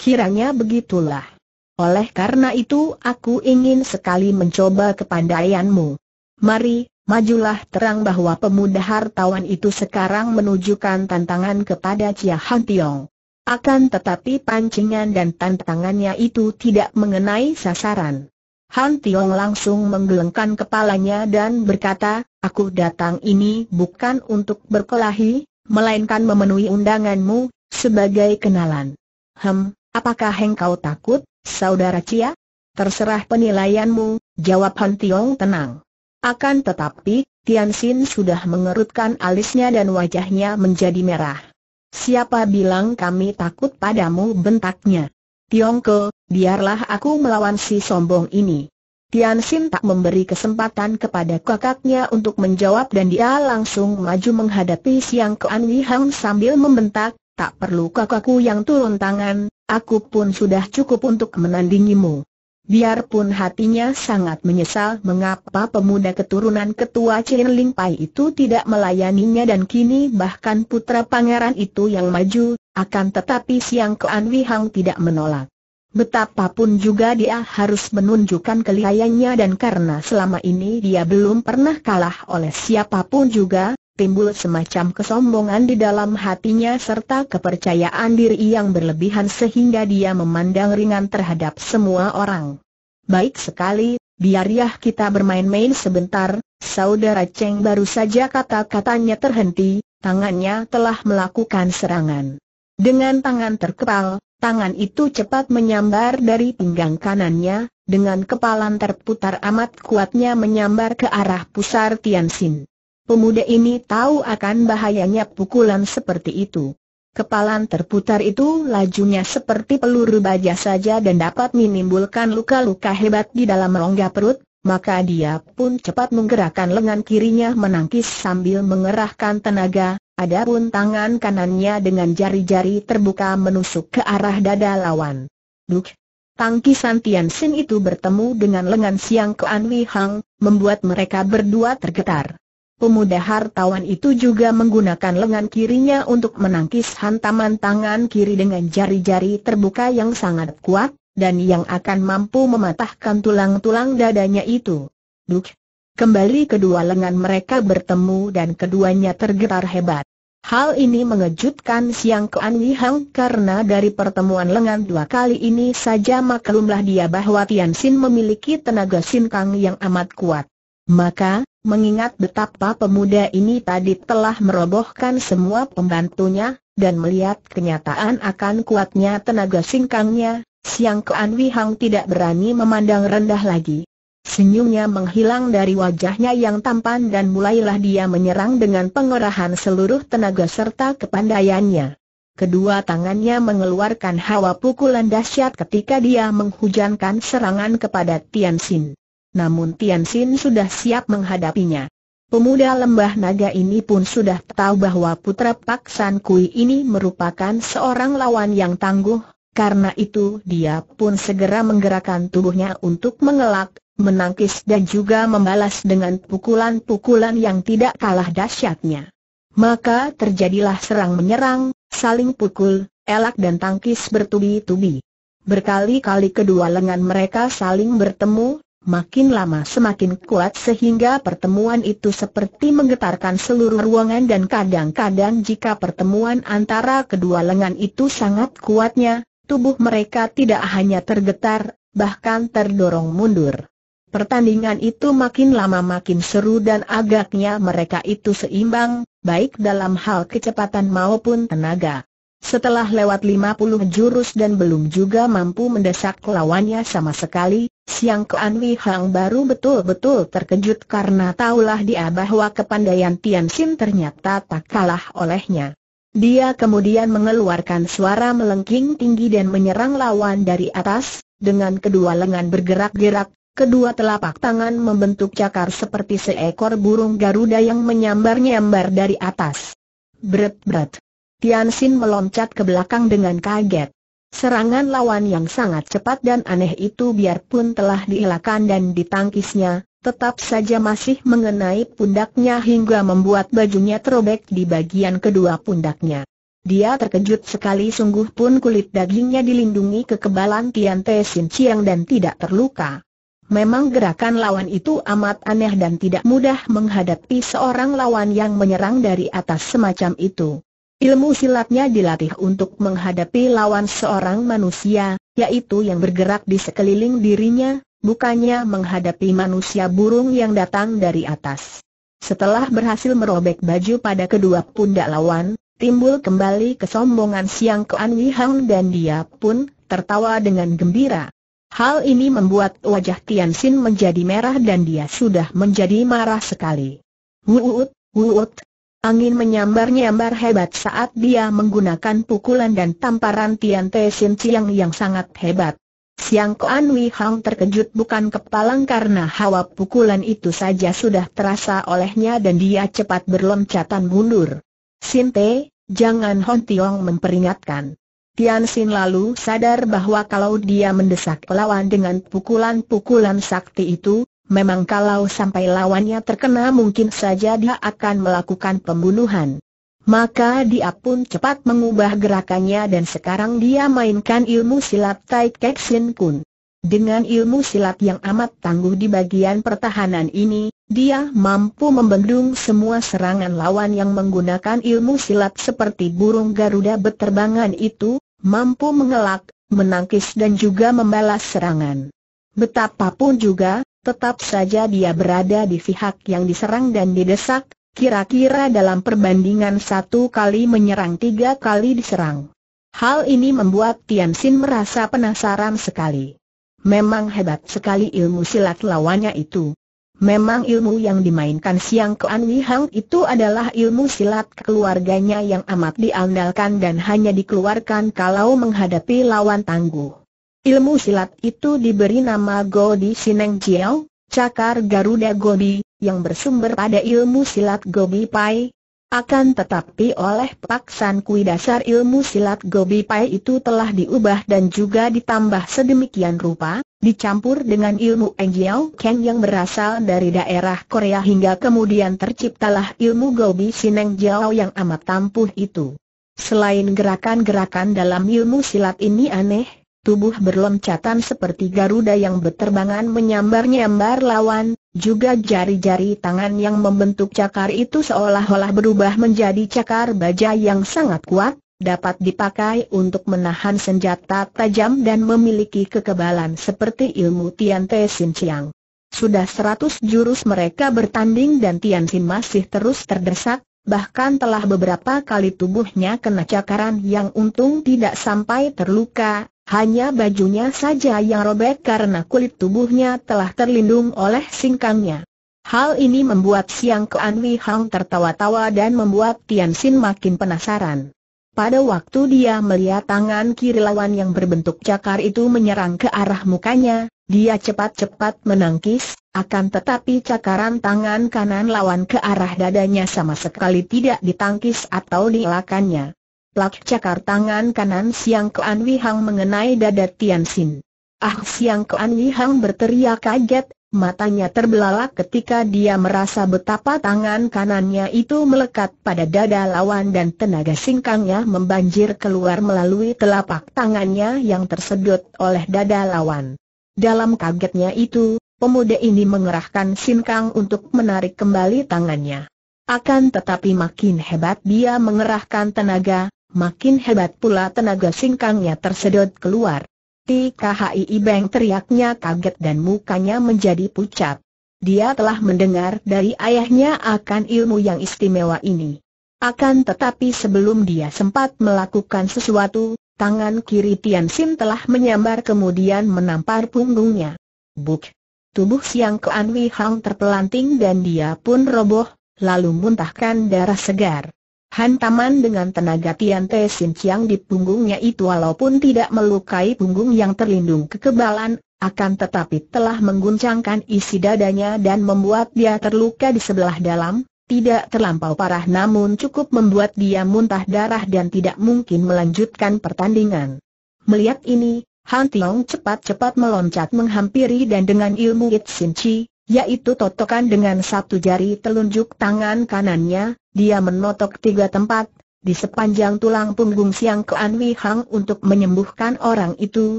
Kiranya begitulah. Oleh karena itu aku ingin sekali mencoba kepandaianmu. Mari, majulah terang bahwa pemuda hartawan itu sekarang menunjukkan tantangan kepada Chia Han Tiong. Akan tetapi pancingan dan tantangannya itu tidak mengenai sasaran. Han Tiong langsung menggelengkan kepalanya dan berkata, aku datang ini bukan untuk berkelahi, melainkan memenuhi undanganmu, sebagai kenalan. Hem, Apakah engkau takut, saudara Cia? Terserah penilaianmu, jawab Han Tiong tenang. Akan tetapi, Tian Xin sudah mengerutkan alisnya dan wajahnya menjadi merah. Siapa bilang kami takut padamu bentaknya? Ke, biarlah aku melawan si sombong ini. Tian Xin tak memberi kesempatan kepada kakaknya untuk menjawab dan dia langsung maju menghadapi Siang Kean Wihang sambil membentak, tak perlu kakakku yang turun tangan, aku pun sudah cukup untuk menandingimu. Biarpun hatinya sangat menyesal mengapa pemuda keturunan ketua Chin Ling Pai itu tidak melayaninya dan kini bahkan putra pangeran itu yang maju, akan tetapi Siang Ke Wi Hang tidak menolak. Betapapun juga dia harus menunjukkan kelihayannya dan karena selama ini dia belum pernah kalah oleh siapapun juga, timbul semacam kesombongan di dalam hatinya serta kepercayaan diri yang berlebihan sehingga dia memandang ringan terhadap semua orang. Baik sekali, biar ya kita bermain-main sebentar, saudara Cheng baru saja kata-katanya terhenti, tangannya telah melakukan serangan. Dengan tangan terkepal, tangan itu cepat menyambar dari pinggang kanannya, dengan kepalan terputar amat kuatnya menyambar ke arah pusar Tian Xin. Pemuda ini tahu akan bahayanya pukulan seperti itu. Kepalan terputar itu lajunya seperti peluru baja saja dan dapat menimbulkan luka-luka hebat di dalam rongga perut, maka dia pun cepat menggerakkan lengan kirinya menangkis sambil mengerahkan tenaga, adapun tangan kanannya dengan jari-jari terbuka menusuk ke arah dada lawan. Duk! Tangkisan Tian Sin itu bertemu dengan lengan Siang Kuan Wei Hang, membuat mereka berdua tergetar. Pemuda hartawan itu juga menggunakan lengan kirinya untuk menangkis hantaman tangan kiri dengan jari-jari terbuka yang sangat kuat, dan yang akan mampu mematahkan tulang-tulang dadanya itu. Duk! Kembali kedua lengan mereka bertemu dan keduanya tergetar hebat. Hal ini mengejutkan Siang Kean Wihang karena dari pertemuan lengan dua kali ini saja maklumlah dia bahwa Tian Xin memiliki tenaga Kang yang amat kuat. Maka, mengingat betapa pemuda ini tadi telah merobohkan semua pembantunya, dan melihat kenyataan akan kuatnya tenaga singkangnya, Siang Kean Wihang tidak berani memandang rendah lagi. Senyumnya menghilang dari wajahnya yang tampan dan mulailah dia menyerang dengan pengerahan seluruh tenaga serta kepandaiannya. Kedua tangannya mengeluarkan hawa pukulan dahsyat ketika dia menghujankan serangan kepada Tian Xin namun Tian Xin sudah siap menghadapinya. Pemuda lembah naga ini pun sudah tahu bahwa putra Pak San Kui ini merupakan seorang lawan yang tangguh, karena itu dia pun segera menggerakkan tubuhnya untuk mengelak, menangkis dan juga membalas dengan pukulan-pukulan yang tidak kalah dahsyatnya. Maka terjadilah serang menyerang, saling pukul, elak dan tangkis bertubi-tubi. Berkali-kali kedua lengan mereka saling bertemu, makin lama semakin kuat sehingga pertemuan itu seperti menggetarkan seluruh ruangan dan kadang-kadang jika pertemuan antara kedua lengan itu sangat kuatnya, tubuh mereka tidak hanya tergetar, bahkan terdorong mundur. Pertandingan itu makin lama makin seru dan agaknya mereka itu seimbang, baik dalam hal kecepatan maupun tenaga. Setelah lewat 50 jurus dan belum juga mampu mendesak lawannya sama sekali, Siang Kuan Wei Hang baru betul-betul terkejut karena taulah dia bahwa kepandaian Tian Xin ternyata tak kalah olehnya. Dia kemudian mengeluarkan suara melengking tinggi dan menyerang lawan dari atas, dengan kedua lengan bergerak-gerak, kedua telapak tangan membentuk cakar seperti seekor burung Garuda yang menyambar-nyambar dari atas. Bret, Bret! Tian Xin meloncat ke belakang dengan kaget. Serangan lawan yang sangat cepat dan aneh itu biarpun telah dihilangkan dan ditangkisnya, tetap saja masih mengenai pundaknya hingga membuat bajunya terobek di bagian kedua pundaknya. Dia terkejut sekali sungguh pun kulit dagingnya dilindungi kekebalan Tian Te Sin Chiang dan tidak terluka. Memang gerakan lawan itu amat aneh dan tidak mudah menghadapi seorang lawan yang menyerang dari atas semacam itu. Ilmu silatnya dilatih untuk menghadapi lawan seorang manusia, yaitu yang bergerak di sekeliling dirinya, bukannya menghadapi manusia burung yang datang dari atas. Setelah berhasil merobek baju pada kedua pundak lawan, timbul kembali kesombongan Siang Kuan Wihang dan dia pun tertawa dengan gembira. Hal ini membuat wajah Tian Xin menjadi merah dan dia sudah menjadi marah sekali. Wuut, wuut, Angin menyambar-nyambar hebat saat dia menggunakan pukulan dan tamparan Tian Te Sin Chiang yang sangat hebat. Siang Kuan Wei Hang terkejut bukan kepalang karena hawa pukulan itu saja sudah terasa olehnya dan dia cepat berloncatan mundur. Te, jangan Hon Tiong memperingatkan. Tian Sin lalu sadar bahwa kalau dia mendesak lawan dengan pukulan-pukulan sakti itu, Memang kalau sampai lawannya terkena mungkin saja dia akan melakukan pembunuhan. Maka dia pun cepat mengubah gerakannya dan sekarang dia mainkan ilmu silat Tai Kek Kun. Dengan ilmu silat yang amat tangguh di bagian pertahanan ini, dia mampu membendung semua serangan lawan yang menggunakan ilmu silat seperti burung Garuda beterbangan itu, mampu mengelak, menangkis dan juga membalas serangan. Betapapun juga, tetap saja dia berada di pihak yang diserang dan didesak, kira-kira dalam perbandingan satu kali menyerang tiga kali diserang. Hal ini membuat Tian Xin merasa penasaran sekali. Memang hebat sekali ilmu silat lawannya itu. Memang ilmu yang dimainkan Siang Kuan Wi Hang itu adalah ilmu silat keluarganya yang amat diandalkan dan hanya dikeluarkan kalau menghadapi lawan tangguh. Ilmu silat itu diberi nama Godi Sineng Jiao, cakar Garuda Gobi, yang bersumber pada ilmu silat Gobi Pai. Akan tetapi oleh paksaan kui dasar ilmu silat Gobi Pai itu telah diubah dan juga ditambah sedemikian rupa, dicampur dengan ilmu Engyao Ken yang berasal dari daerah Korea hingga kemudian terciptalah ilmu Gobi Sineng Jiao yang amat tampuh itu. Selain gerakan-gerakan dalam ilmu silat ini aneh, tubuh berloncatan seperti Garuda yang berterbangan menyambar-nyambar lawan, juga jari-jari tangan yang membentuk cakar itu seolah-olah berubah menjadi cakar baja yang sangat kuat, dapat dipakai untuk menahan senjata tajam dan memiliki kekebalan seperti ilmu Tian Te Sin Chiang. Sudah seratus jurus mereka bertanding dan Tian Sin masih terus terdesak, bahkan telah beberapa kali tubuhnya kena cakaran yang untung tidak sampai terluka, hanya bajunya saja yang robek karena kulit tubuhnya telah terlindung oleh singkangnya. Hal ini membuat Siang Kean Wei Hang tertawa-tawa dan membuat Tian Xin makin penasaran. Pada waktu dia melihat tangan kiri lawan yang berbentuk cakar itu menyerang ke arah mukanya, dia cepat-cepat menangkis, akan tetapi cakaran tangan kanan lawan ke arah dadanya sama sekali tidak ditangkis atau dielakannya. Plak cakar tangan kanan Siang Kuan Wihang mengenai dada Tian Sin. Ah Siang Kuan Wihang berteriak kaget, matanya terbelalak ketika dia merasa betapa tangan kanannya itu melekat pada dada lawan dan tenaga singkangnya membanjir keluar melalui telapak tangannya yang tersedot oleh dada lawan. Dalam kagetnya itu, pemuda ini mengerahkan singkang untuk menarik kembali tangannya. Akan tetapi makin hebat dia mengerahkan tenaga, makin hebat pula tenaga singkangnya tersedot keluar. Tkhii Ibeng teriaknya kaget dan mukanya menjadi pucat. Dia telah mendengar dari ayahnya akan ilmu yang istimewa ini. Akan tetapi sebelum dia sempat melakukan sesuatu, tangan kiri Tian Sim telah menyambar kemudian menampar punggungnya. Buk! Tubuh Siang ke Anwi Hang terpelanting dan dia pun roboh, lalu muntahkan darah segar. Hantaman dengan tenaga Tian Te Sin Chiang di punggungnya itu walaupun tidak melukai punggung yang terlindung kekebalan, akan tetapi telah mengguncangkan isi dadanya dan membuat dia terluka di sebelah dalam, tidak terlampau parah namun cukup membuat dia muntah darah dan tidak mungkin melanjutkan pertandingan. Melihat ini, Han Tiong cepat-cepat meloncat menghampiri dan dengan ilmu It Sin Chi, yaitu totokan dengan satu jari telunjuk tangan kanannya, dia menotok tiga tempat, di sepanjang tulang punggung Siang Kuan Wei Hang untuk menyembuhkan orang itu,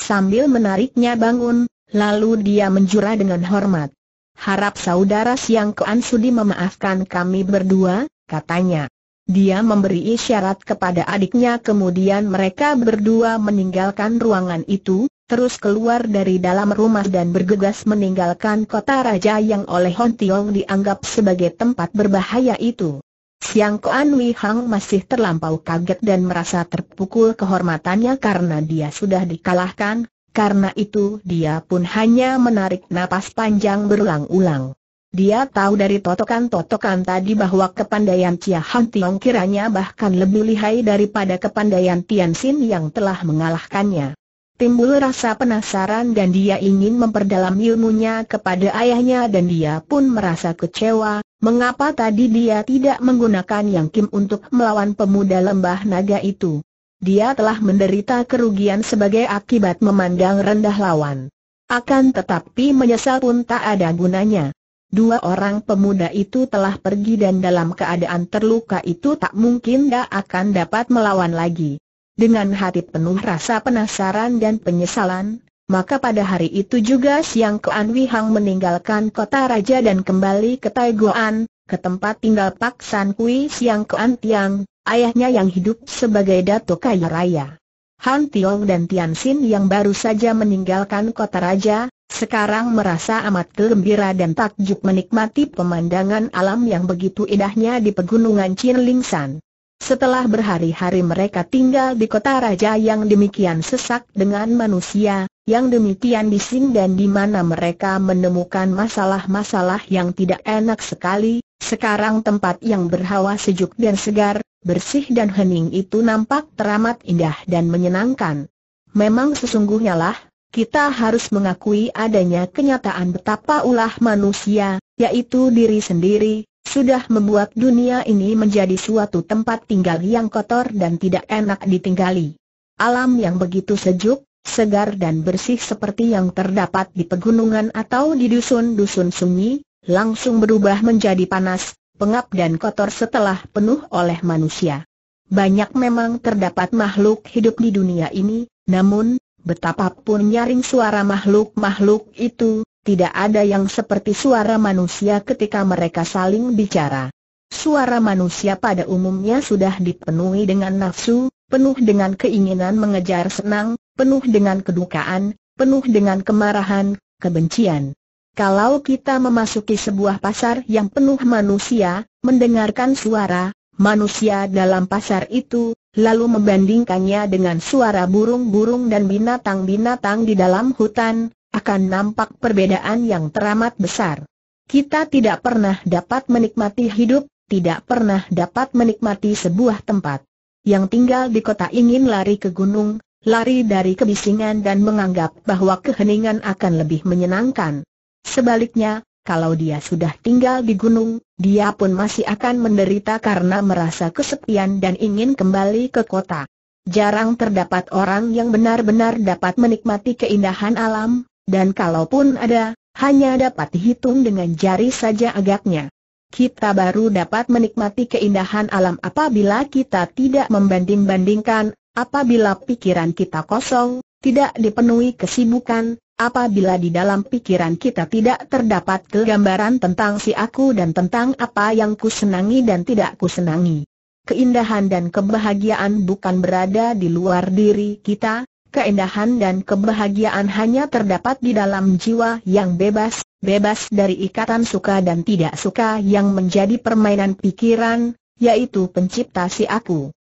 sambil menariknya bangun, lalu dia menjura dengan hormat. Harap saudara Siang Kuan Sudi memaafkan kami berdua, katanya. Dia memberi isyarat kepada adiknya kemudian mereka berdua meninggalkan ruangan itu, terus keluar dari dalam rumah dan bergegas meninggalkan kota raja yang oleh Hon Tiong dianggap sebagai tempat berbahaya itu. Siang Koan Wei Hang masih terlampau kaget dan merasa terpukul kehormatannya karena dia sudah dikalahkan, karena itu dia pun hanya menarik napas panjang berulang-ulang. Dia tahu dari totokan-totokan tadi bahwa kepandaian Chia Han Tiong kiranya bahkan lebih lihai daripada kepandaian Tian Xin yang telah mengalahkannya. Timbul rasa penasaran dan dia ingin memperdalam ilmunya kepada ayahnya dan dia pun merasa kecewa, mengapa tadi dia tidak menggunakan Yang Kim untuk melawan pemuda lembah naga itu. Dia telah menderita kerugian sebagai akibat memandang rendah lawan. Akan tetapi menyesal pun tak ada gunanya. Dua orang pemuda itu telah pergi dan dalam keadaan terluka itu tak mungkin dia akan dapat melawan lagi. Dengan hati penuh rasa penasaran dan penyesalan, maka pada hari itu juga siang Kuan Wihang meninggalkan kota raja dan kembali ke Taiguan, ke tempat tinggal Pak San Kui Siang Kuan Tiang, ayahnya yang hidup sebagai Dato Kaya Raya. Han Tiong dan Tian Xin yang baru saja meninggalkan kota raja, sekarang merasa amat gembira dan takjub menikmati pemandangan alam yang begitu indahnya di pegunungan Chin Ling San. Setelah berhari-hari mereka tinggal di kota raja yang demikian sesak dengan manusia, yang demikian bising dan di mana mereka menemukan masalah-masalah yang tidak enak sekali, sekarang tempat yang berhawa sejuk dan segar, bersih dan hening itu nampak teramat indah dan menyenangkan. Memang sesungguhnya lah, kita harus mengakui adanya kenyataan betapa ulah manusia, yaitu diri sendiri, sudah membuat dunia ini menjadi suatu tempat tinggal yang kotor dan tidak enak ditinggali. Alam yang begitu sejuk, segar dan bersih seperti yang terdapat di pegunungan atau di dusun-dusun sunyi, langsung berubah menjadi panas, pengap dan kotor setelah penuh oleh manusia. Banyak memang terdapat makhluk hidup di dunia ini, namun, betapapun nyaring suara makhluk-makhluk itu, tidak ada yang seperti suara manusia ketika mereka saling bicara. Suara manusia pada umumnya sudah dipenuhi dengan nafsu, penuh dengan keinginan mengejar senang, penuh dengan kedukaan, penuh dengan kemarahan, kebencian. Kalau kita memasuki sebuah pasar yang penuh manusia, mendengarkan suara manusia dalam pasar itu, lalu membandingkannya dengan suara burung-burung dan binatang-binatang di dalam hutan, akan nampak perbedaan yang teramat besar. Kita tidak pernah dapat menikmati hidup, tidak pernah dapat menikmati sebuah tempat. Yang tinggal di kota ingin lari ke gunung, lari dari kebisingan dan menganggap bahwa keheningan akan lebih menyenangkan. Sebaliknya, kalau dia sudah tinggal di gunung, dia pun masih akan menderita karena merasa kesepian dan ingin kembali ke kota. Jarang terdapat orang yang benar-benar dapat menikmati keindahan alam, dan kalaupun ada, hanya dapat dihitung dengan jari saja agaknya. Kita baru dapat menikmati keindahan alam apabila kita tidak membanding-bandingkan, apabila pikiran kita kosong, tidak dipenuhi kesibukan, apabila di dalam pikiran kita tidak terdapat kegambaran tentang si aku dan tentang apa yang kusenangi dan tidak kusenangi. Keindahan dan kebahagiaan bukan berada di luar diri kita, Keindahan dan kebahagiaan hanya terdapat di dalam jiwa yang bebas, bebas dari ikatan suka dan tidak suka yang menjadi permainan pikiran, yaitu pencipta si aku.